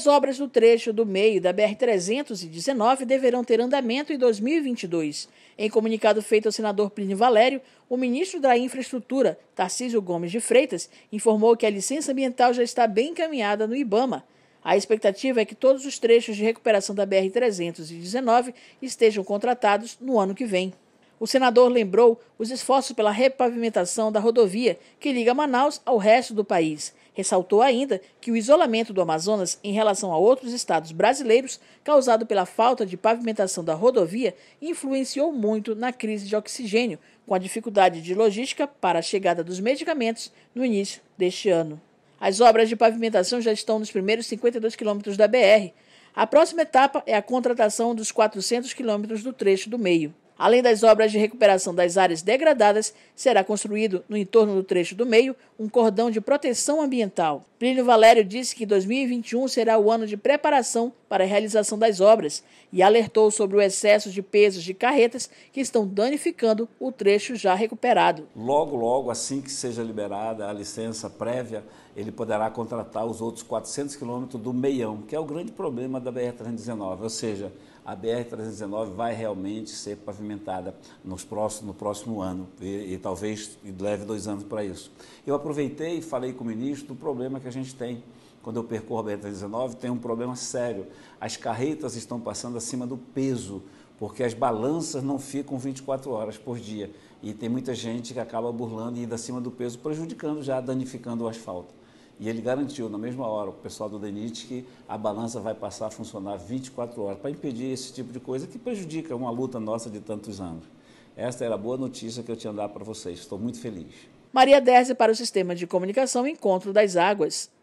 As obras do trecho do meio da BR-319 deverão ter andamento em 2022. Em comunicado feito ao senador Plínio Valério, o ministro da Infraestrutura, Tarcísio Gomes de Freitas, informou que a licença ambiental já está bem encaminhada no IBAMA. A expectativa é que todos os trechos de recuperação da BR-319 estejam contratados no ano que vem. O senador lembrou os esforços pela repavimentação da rodovia que liga Manaus ao resto do país Ressaltou ainda que o isolamento do Amazonas em relação a outros estados brasileiros, causado pela falta de pavimentação da rodovia, influenciou muito na crise de oxigênio, com a dificuldade de logística para a chegada dos medicamentos no início deste ano. As obras de pavimentação já estão nos primeiros 52 quilômetros da BR. A próxima etapa é a contratação dos 400 quilômetros do trecho do meio. Além das obras de recuperação das áreas degradadas, será construído no entorno do trecho do meio um cordão de proteção ambiental. Plínio Valério disse que 2021 será o ano de preparação para a realização das obras e alertou sobre o excesso de pesos de carretas que estão danificando o trecho já recuperado. Logo, logo, assim que seja liberada a licença prévia, ele poderá contratar os outros 400 quilômetros do meião, que é o grande problema da BR-319, ou seja, a BR-319 vai realmente ser pavimentada implementada nos próximos, no próximo ano e, e talvez leve dois anos para isso. Eu aproveitei e falei com o ministro do problema que a gente tem quando eu percorro a BR-19, tem um problema sério. As carretas estão passando acima do peso, porque as balanças não ficam 24 horas por dia. E tem muita gente que acaba burlando e indo acima do peso, prejudicando já, danificando o asfalto. E ele garantiu, na mesma hora, o pessoal do DENIT, que a balança vai passar a funcionar 24 horas para impedir esse tipo de coisa que prejudica uma luta nossa de tantos anos. Esta era a boa notícia que eu tinha dado para vocês. Estou muito feliz. Maria desce para o Sistema de Comunicação Encontro das Águas.